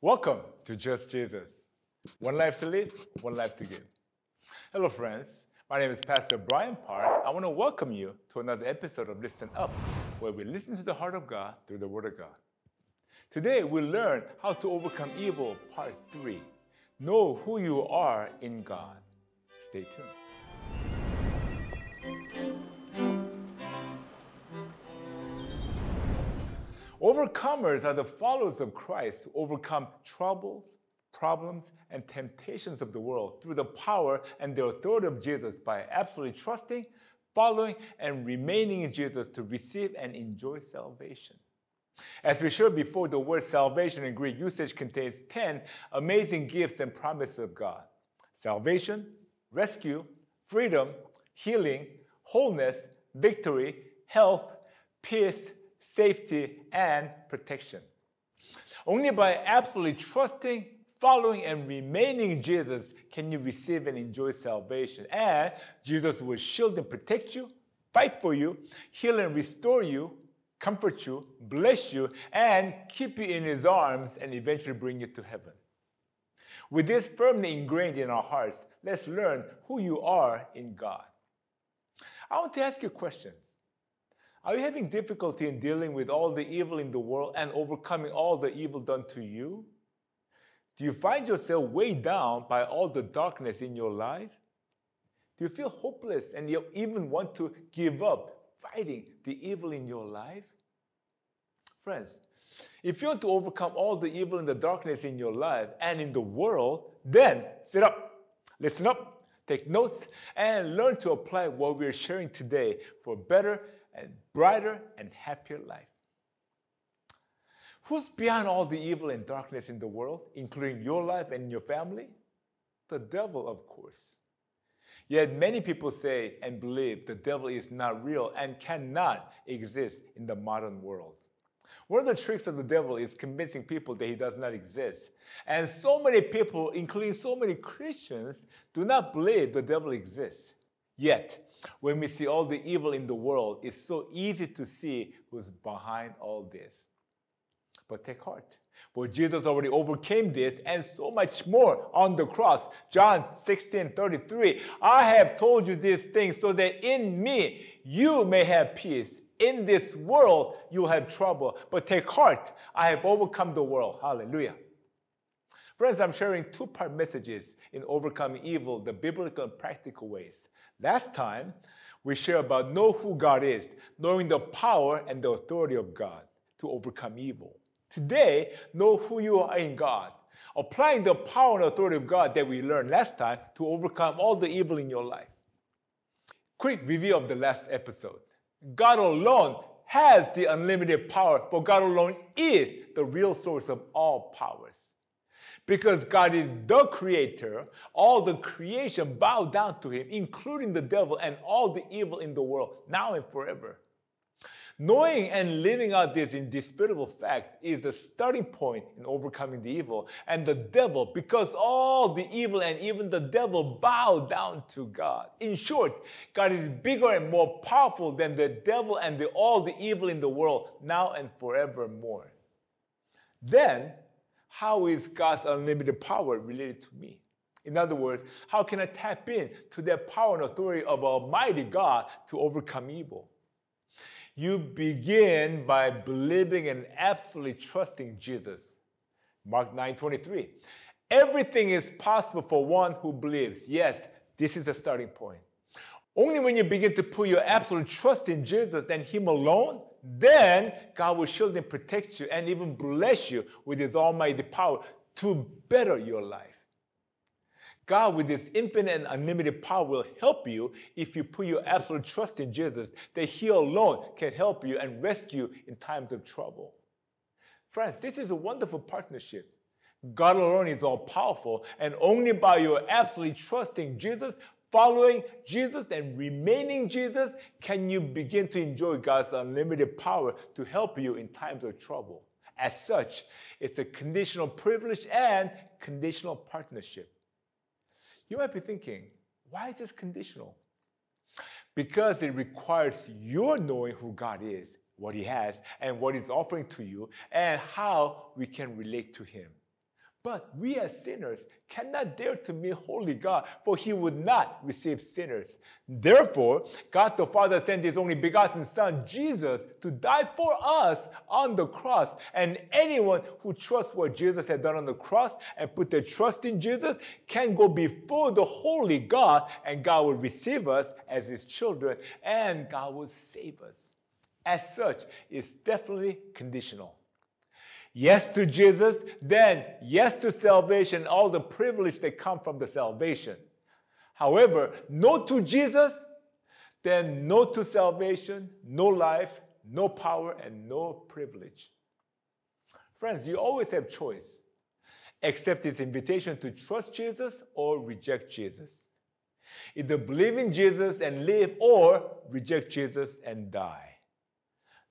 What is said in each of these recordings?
Welcome to Just Jesus. One life to live, one life to give. Hello, friends. My name is Pastor Brian Park. I want to welcome you to another episode of Listen Up, where we listen to the heart of God through the Word of God. Today, we learn how to overcome evil, part three. Know who you are in God. Stay tuned. Overcomers are the followers of Christ who overcome troubles, problems, and temptations of the world through the power and the authority of Jesus by absolutely trusting, following, and remaining in Jesus to receive and enjoy salvation. As we showed before, the word salvation in Greek usage contains 10 amazing gifts and promises of God salvation, rescue, freedom, healing, wholeness, victory, health, peace, safety, and protection. Only by absolutely trusting, following, and remaining Jesus can you receive and enjoy salvation. And Jesus will shield and protect you, fight for you, heal and restore you, comfort you, bless you, and keep you in his arms and eventually bring you to heaven. With this firmly ingrained in our hearts, let's learn who you are in God. I want to ask you questions. Are you having difficulty in dealing with all the evil in the world and overcoming all the evil done to you? Do you find yourself weighed down by all the darkness in your life? Do you feel hopeless and you even want to give up fighting the evil in your life? Friends, if you want to overcome all the evil and the darkness in your life and in the world, then sit up, listen up, take notes, and learn to apply what we're sharing today for better a brighter and happier life. Who's behind all the evil and darkness in the world, including your life and your family? The devil, of course. Yet many people say and believe the devil is not real and cannot exist in the modern world. One of the tricks of the devil is convincing people that he does not exist. And so many people, including so many Christians, do not believe the devil exists. Yet, when we see all the evil in the world, it's so easy to see who's behind all this. But take heart, for Jesus already overcame this and so much more on the cross. John 16 33. I have told you these things so that in me you may have peace. In this world, you'll have trouble, but take heart. I have overcome the world. Hallelujah. Friends, I'm sharing two part messages in overcoming evil the biblical and practical ways. Last time, we share about know who God is, knowing the power and the authority of God to overcome evil. Today, know who you are in God, applying the power and authority of God that we learned last time to overcome all the evil in your life. Quick review of the last episode God alone has the unlimited power, but God alone is the real source of all powers because God is the creator, all the creation bow down to him, including the devil and all the evil in the world, now and forever. Knowing and living out this indisputable fact is the starting point in overcoming the evil and the devil, because all the evil and even the devil bow down to God. In short, God is bigger and more powerful than the devil and the, all the evil in the world, now and forevermore. Then, how is God's unlimited power related to me? In other words, how can I tap in to that power and authority of Almighty God to overcome evil? You begin by believing and absolutely trusting Jesus. Mark 9 23. Everything is possible for one who believes. Yes, this is the starting point. Only when you begin to put your absolute trust in Jesus and Him alone then God will surely protect you and even bless you with His almighty power to better your life. God, with His infinite and unlimited power, will help you if you put your absolute trust in Jesus, that He alone can help you and rescue in times of trouble. Friends, this is a wonderful partnership. God alone is all powerful, and only by your absolutely trusting Jesus following Jesus and remaining Jesus, can you begin to enjoy God's unlimited power to help you in times of trouble. As such, it's a conditional privilege and conditional partnership. You might be thinking, why is this conditional? Because it requires your knowing who God is, what He has, and what He's offering to you, and how we can relate to Him. But we as sinners cannot dare to meet holy God, for he would not receive sinners. Therefore, God the Father sent his only begotten Son, Jesus, to die for us on the cross. And anyone who trusts what Jesus had done on the cross and put their trust in Jesus can go before the holy God, and God will receive us as his children, and God will save us. As such, it's definitely conditional yes to Jesus, then yes to salvation, all the privilege that come from the salvation. However, no to Jesus, then no to salvation, no life, no power, and no privilege. Friends, you always have choice. Accept his invitation to trust Jesus or reject Jesus. Either believe in Jesus and live or reject Jesus and die.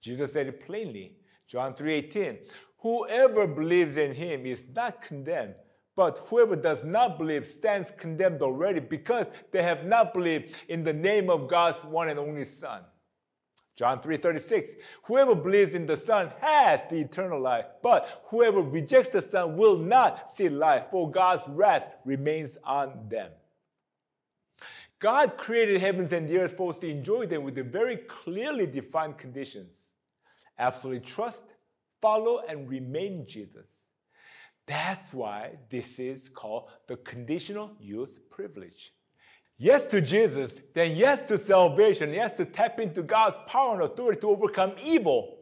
Jesus said it plainly, John 3:18, Whoever believes in him is not condemned, but whoever does not believe stands condemned already because they have not believed in the name of God's one and only Son. John 3:36 Whoever believes in the Son has the eternal life, but whoever rejects the Son will not see life, for God's wrath remains on them. God created heavens and the earth for us to enjoy them with the very clearly defined conditions. Absolute trust, follow and remain Jesus. That's why this is called the conditional use privilege. Yes to Jesus, then yes to salvation, yes to tap into God's power and authority to overcome evil.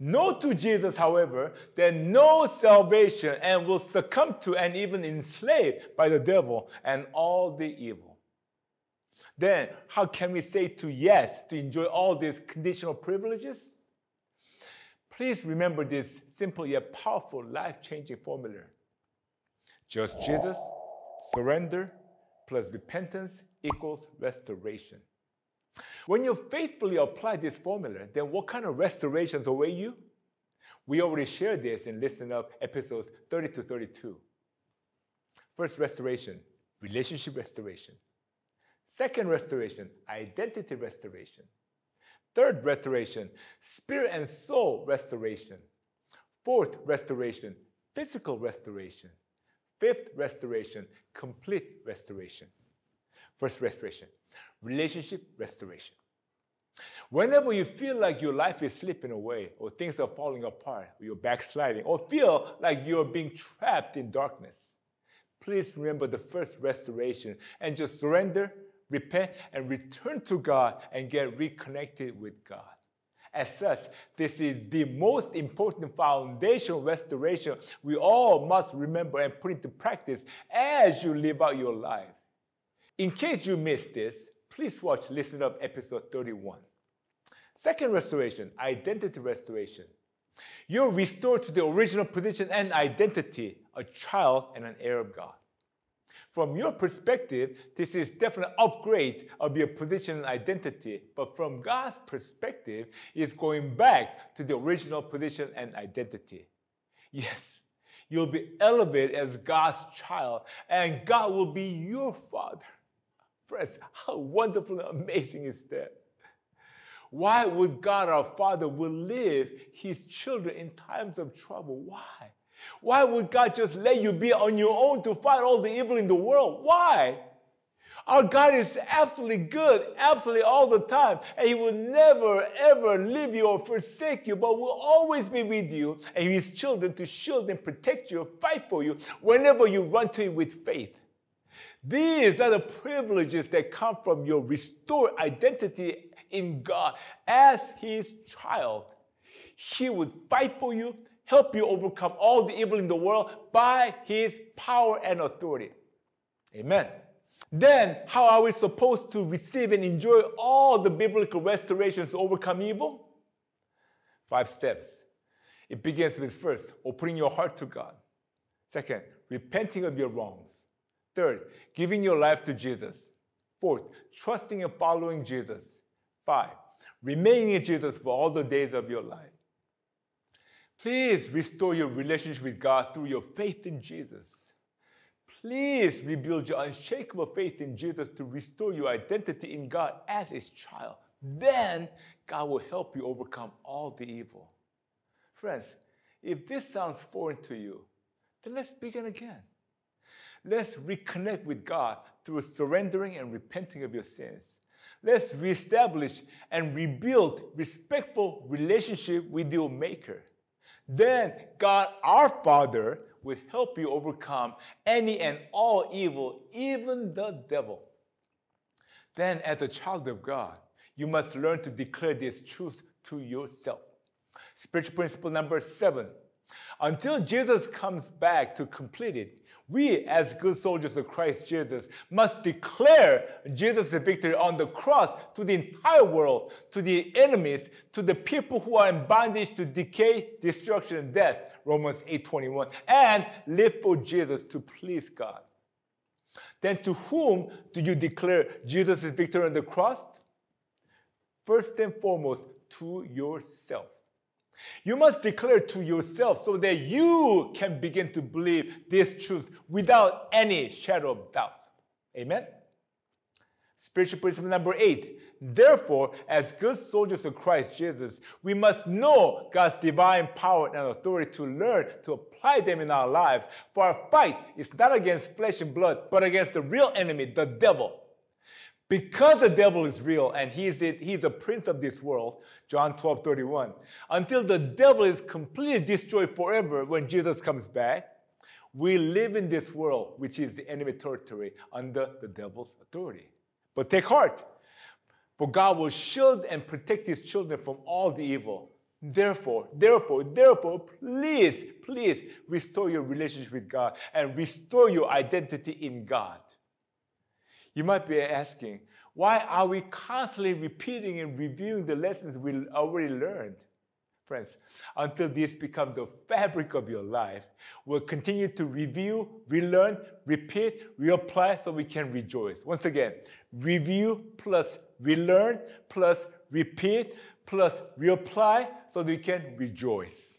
No to Jesus, however, then no salvation and will succumb to and even enslaved by the devil and all the evil. Then, how can we say to yes to enjoy all these conditional privileges? Please remember this simple yet powerful life changing formula. Just Jesus, surrender plus repentance equals restoration. When you faithfully apply this formula, then what kind of restorations await you? We already shared this in Listen Up episodes 30 to 32. First, restoration, relationship restoration. Second, restoration, identity restoration. Third restoration, spirit and soul restoration. Fourth restoration, physical restoration. Fifth restoration, complete restoration. First restoration, relationship restoration. Whenever you feel like your life is slipping away, or things are falling apart, or you're backsliding, or feel like you're being trapped in darkness, please remember the first restoration and just surrender repent, and return to God and get reconnected with God. As such, this is the most important foundational restoration we all must remember and put into practice as you live out your life. In case you missed this, please watch Listen Up episode 31. Second restoration, identity restoration. You're restored to the original position and identity, a child and an heir of God. From your perspective, this is definitely upgrade of your position and identity. But from God's perspective, it's going back to the original position and identity. Yes, you'll be elevated as God's child, and God will be your father. Friends, how wonderful and amazing is that? Why would God our Father will live his children in times of trouble? Why? Why would God just let you be on your own to fight all the evil in the world? Why? Our God is absolutely good, absolutely all the time. And He will never, ever leave you or forsake you, but will always be with you and His children to shield and protect you, fight for you whenever you run to Him with faith. These are the privileges that come from your restored identity in God as His child. He would fight for you, help you overcome all the evil in the world by his power and authority. Amen. Then, how are we supposed to receive and enjoy all the biblical restorations to overcome evil? Five steps. It begins with first, opening your heart to God. Second, repenting of your wrongs. Third, giving your life to Jesus. Fourth, trusting and following Jesus. Five, remaining in Jesus for all the days of your life. Please restore your relationship with God through your faith in Jesus. Please rebuild your unshakable faith in Jesus to restore your identity in God as His child. Then God will help you overcome all the evil. Friends, if this sounds foreign to you, then let's begin again. Let's reconnect with God through surrendering and repenting of your sins. Let's reestablish and rebuild respectful relationship with your maker. Then God our Father will help you overcome any and all evil, even the devil. Then, as a child of God, you must learn to declare this truth to yourself. Spiritual principle number seven until Jesus comes back to complete it, we, as good soldiers of Christ Jesus, must declare Jesus' victory on the cross to the entire world, to the enemies, to the people who are in bondage to decay, destruction, and death, Romans 8:21, and live for Jesus to please God. Then to whom do you declare Jesus' victory on the cross? First and foremost, to yourself. You must declare to yourself so that you can begin to believe this truth without any shadow of doubt. Amen? Spiritual principle number eight. Therefore, as good soldiers of Christ Jesus, we must know God's divine power and authority to learn to apply them in our lives. For our fight is not against flesh and blood, but against the real enemy, the devil. Because the devil is real and he is, a prince of this world, John 12, 31, until the devil is completely destroyed forever when Jesus comes back, we live in this world, which is the enemy territory, under the devil's authority. But take heart, for God will shield and protect his children from all the evil. Therefore, therefore, therefore, please, please restore your relationship with God and restore your identity in God. You might be asking, why are we constantly repeating and reviewing the lessons we already learned? Friends, until this becomes the fabric of your life, we'll continue to review, relearn, repeat, reapply so we can rejoice. Once again, review plus relearn plus repeat plus reapply so we can rejoice.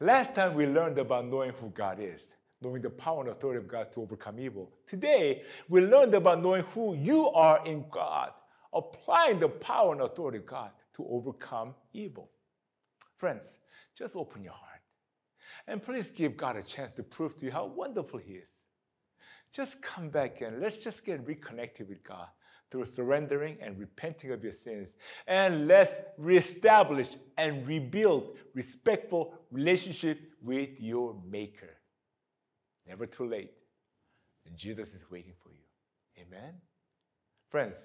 Last time we learned about knowing who God is knowing the power and authority of God to overcome evil. Today, we learned about knowing who you are in God, applying the power and authority of God to overcome evil. Friends, just open your heart and please give God a chance to prove to you how wonderful He is. Just come back and let's just get reconnected with God through surrendering and repenting of your sins. And let's reestablish and rebuild respectful relationship with your Maker never too late. And Jesus is waiting for you. Amen? Friends,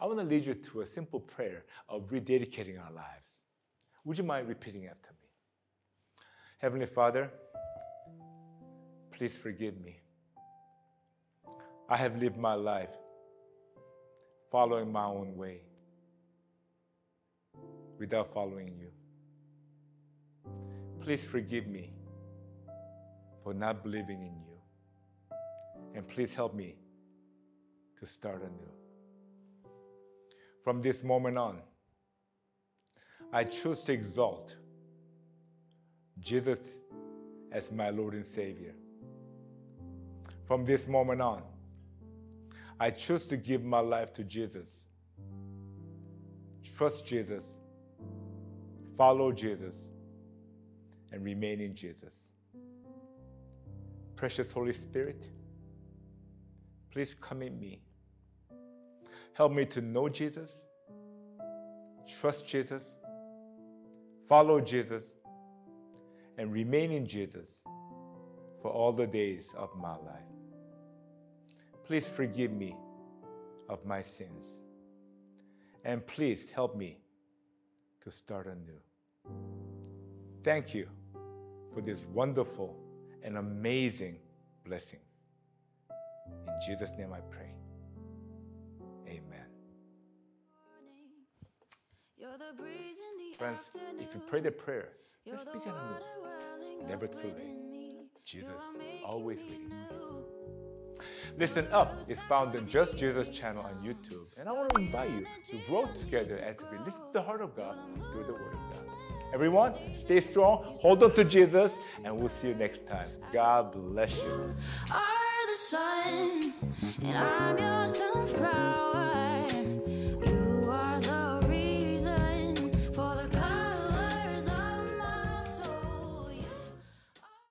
I want to lead you to a simple prayer of rededicating our lives. Would you mind repeating after me? Heavenly Father, please forgive me. I have lived my life following my own way without following you. Please forgive me for not believing in you. And please help me to start anew. From this moment on, I choose to exalt Jesus as my Lord and Savior. From this moment on, I choose to give my life to Jesus. Trust Jesus, follow Jesus, and remain in Jesus. Precious Holy Spirit, please come in me. Help me to know Jesus, trust Jesus, follow Jesus, and remain in Jesus for all the days of my life. Please forgive me of my sins, and please help me to start anew. Thank you for this wonderful an amazing blessing. In Jesus' name I pray. Amen. Friends, if you pray the prayer, let's begin and never too late. Jesus is always with you. Listen Up is found on Just Jesus channel on YouTube, and I want to invite you to grow together as we listen to the heart of God through the Word of God. Everyone, stay strong, hold on to Jesus, and we'll see you next time. God bless you.